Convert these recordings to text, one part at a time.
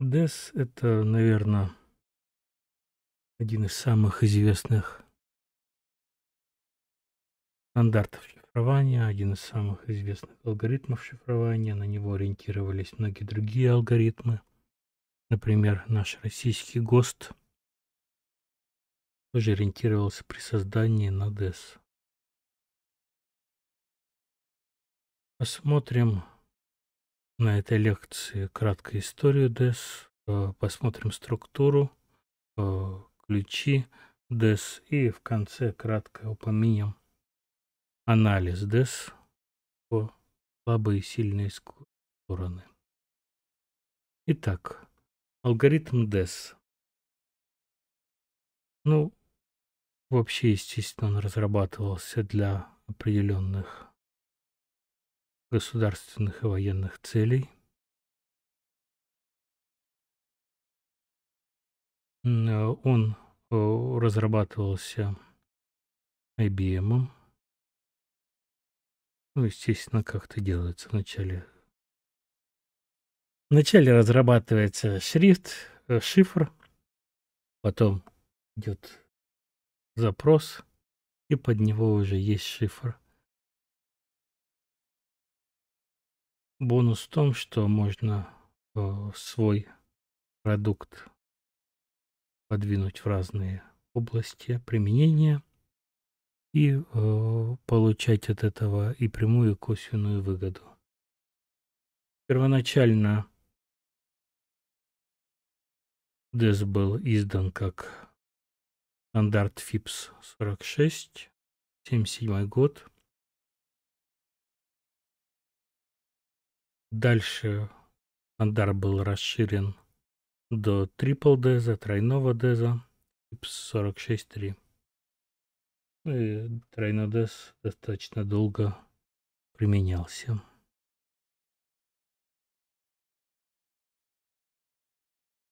Дес — это, наверное, один из самых известных стандартов шифрования, один из самых известных алгоритмов шифрования. На него ориентировались многие другие алгоритмы. Например, наш российский ГОСТ — тоже ориентировался при создании на DES. Посмотрим на этой лекции краткую историю DES, э, посмотрим структуру, э, ключи DES и в конце кратко упомянем анализ DES по слабые и сильные стороны. Итак, алгоритм DES. Ну, Вообще, естественно, он разрабатывался для определенных государственных и военных целей. Э, он э, разрабатывался IBM. Ну, естественно, как это делается вначале. Вначале разрабатывается шрифт, э, шифр, потом идет запрос, и под него уже есть шифр. Бонус в том, что можно э, свой продукт подвинуть в разные области применения и э, получать от этого и прямую, и косвенную выгоду. Первоначально DES был издан как Стандарт ФИПС 46, 77 год. Дальше стандарт был расширен до трипл деза, тройного деза, ФИПС 46.3. Ну и тройной дез достаточно долго применялся.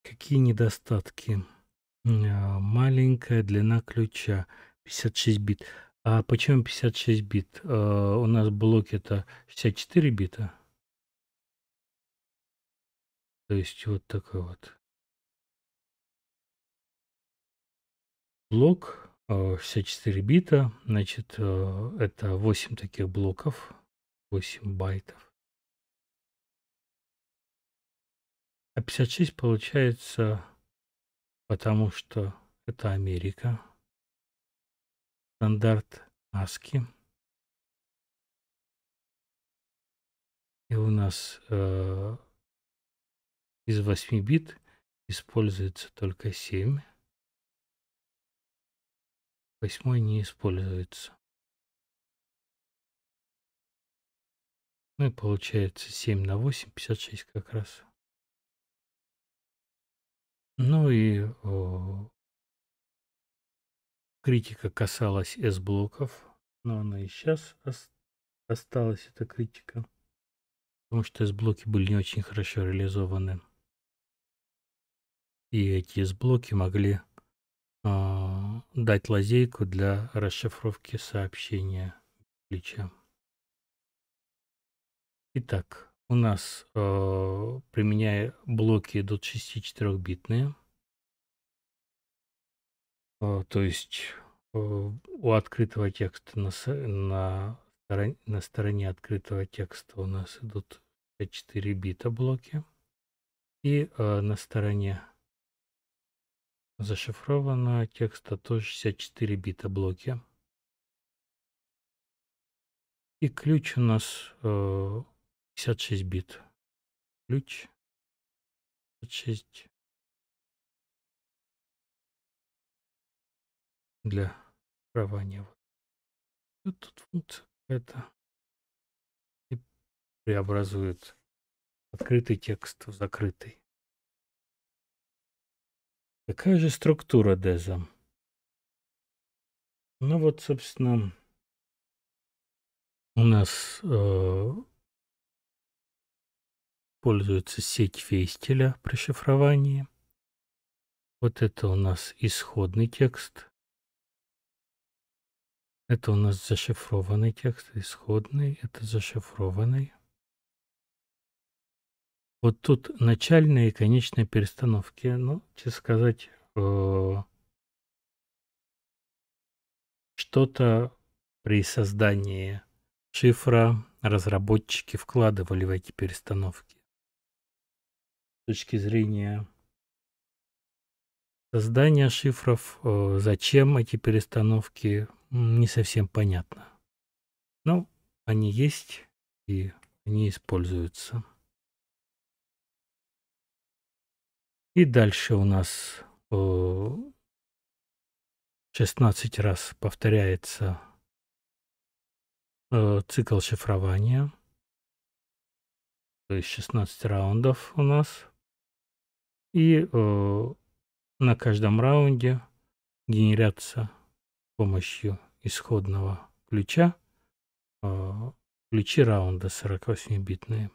Какие недостатки? А, маленькая длина ключа 56 бит. А почему 56 бит? А, У нас блок это 64 бита. То есть вот такой вот блок 64 а, бита. Значит, а, это 8 таких блоков, 8 байтов. А 56 получается потому что это Америка. Стандарт ASCII. И у нас э, из 8 бит используется только 7. Восьмой не используется. Ну и получается 7 на 8, 56 как раз. Ну и э, критика касалась S-блоков, но она и сейчас осталась, эта критика, потому что S-блоки были не очень хорошо реализованы. И эти S-блоки могли э, дать лазейку для расшифровки сообщения клича. Итак, у нас, э, применяя блоки, идут 64-битные. Э, то есть э, у открытого текста на, на, на стороне открытого текста у нас идут 4 бита блоки. И э, на стороне зашифрованного текста тоже 64 бита блоки. И ключ у нас э, 56 бит. Ключ. 56. Для шифрования. Вот тут вот это преобразует открытый текст в закрытый. Какая же структура деза? Ну вот, собственно, у нас э, используется сеть вестеля при шифровании. Вот это у нас исходный текст. Это у нас зашифрованный текст, исходный, это зашифрованный. Вот тут начальные и конечные перестановки. Ну, честно сказать, э, что-то при создании шифра разработчики вкладывали в эти перестановки точки зрения создания шифров, э, зачем эти перестановки, не совсем понятно. Но они есть и они используются. И дальше у нас 16 э, раз повторяется э, цикл шифрования. То есть 16 раундов у нас. И э, на каждом раунде генерятся с помощью исходного ключа э, ключи раунда 48-битные.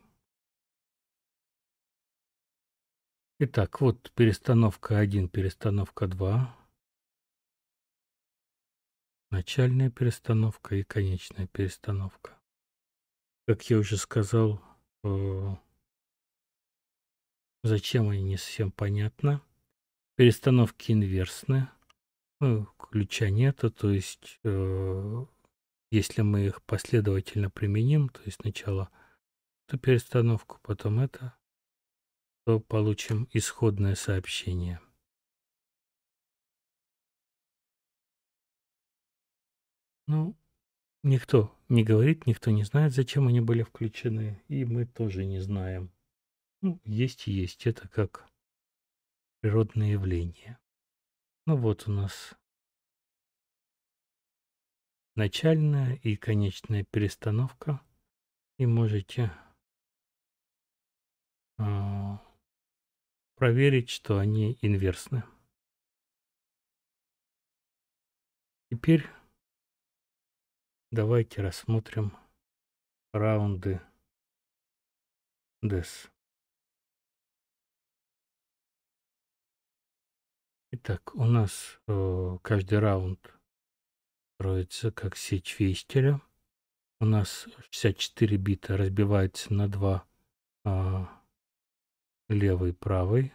Итак, вот перестановка 1, перестановка 2. Начальная перестановка и конечная перестановка. Как я уже сказал, э, Зачем они не совсем понятно. Перестановки инверсные. Ну, ключа нету, то есть э, если мы их последовательно применим, то есть сначала эту перестановку, потом это, то получим исходное сообщение. Ну, никто не говорит, никто не знает, зачем они были включены, и мы тоже не знаем. Ну, есть и есть. Это как природное явление. Ну вот у нас начальная и конечная перестановка. И можете э, проверить, что они инверсны. Теперь давайте рассмотрим раунды DES. Итак, у нас э, каждый раунд строится как сеть фейстеля. У нас 64 бита разбивается на 2 э, а, левый и правый.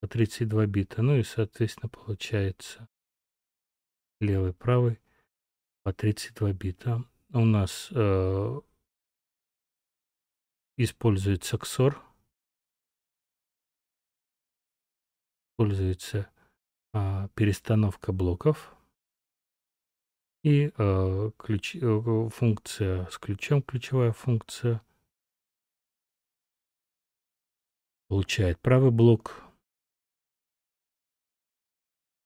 По 32 бита. Ну и, соответственно, получается левый, правый по 32 бита. У нас э, используется XOR используется а, перестановка блоков и а, ключ, э, функция с ключом, ключевая функция. Получает правый блок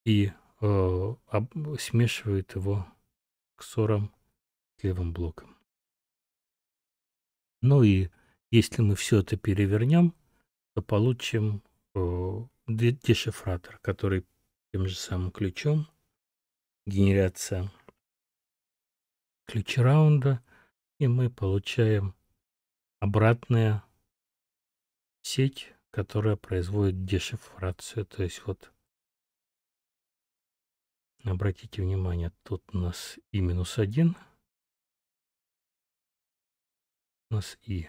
и а, об, смешивает его ксором с левым блоком. Ну и если мы все это перевернем, то получим э, дешифратор, который тем же самым ключом генерация ключ раунда, и мы получаем обратная сеть, которая производит дешифрацию. То есть вот обратите внимание, тут у нас и минус один, у нас и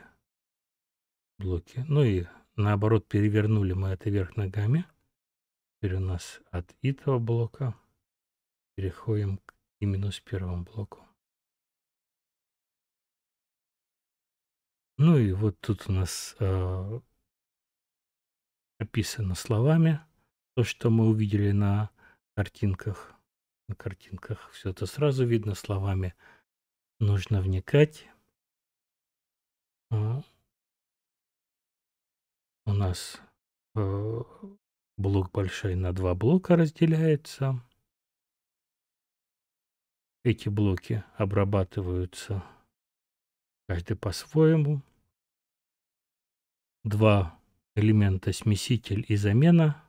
блоки, ну и наоборот, перевернули мы это вверх ногами. Теперь у нас от этого блока переходим к и минус первому блоку. Ну и вот тут у нас э, описано словами то, что мы увидели на картинках. На картинках все это сразу видно словами. Нужно вникать, нас э, блок большой на два блока разделяется. Эти блоки обрабатываются каждый по-своему. Два элемента смеситель и замена.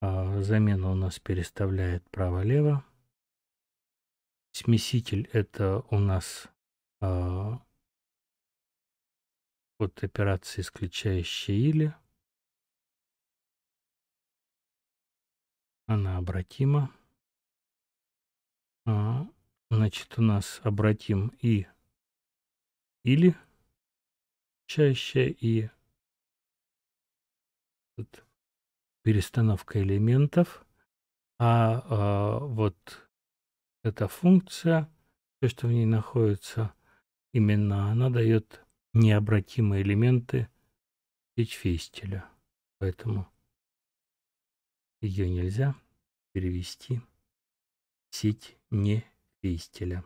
А замена у нас переставляет право-лево. Смеситель это у нас а, от операции, исключающей или. Она обратима. А, значит, у нас обратим и или чаще и вот, перестановка элементов. А, а вот эта функция, то что в ней находится, именно она дает необратимые элементы Печфестеля. Поэтому ее нельзя перевести в сеть не Фестеля.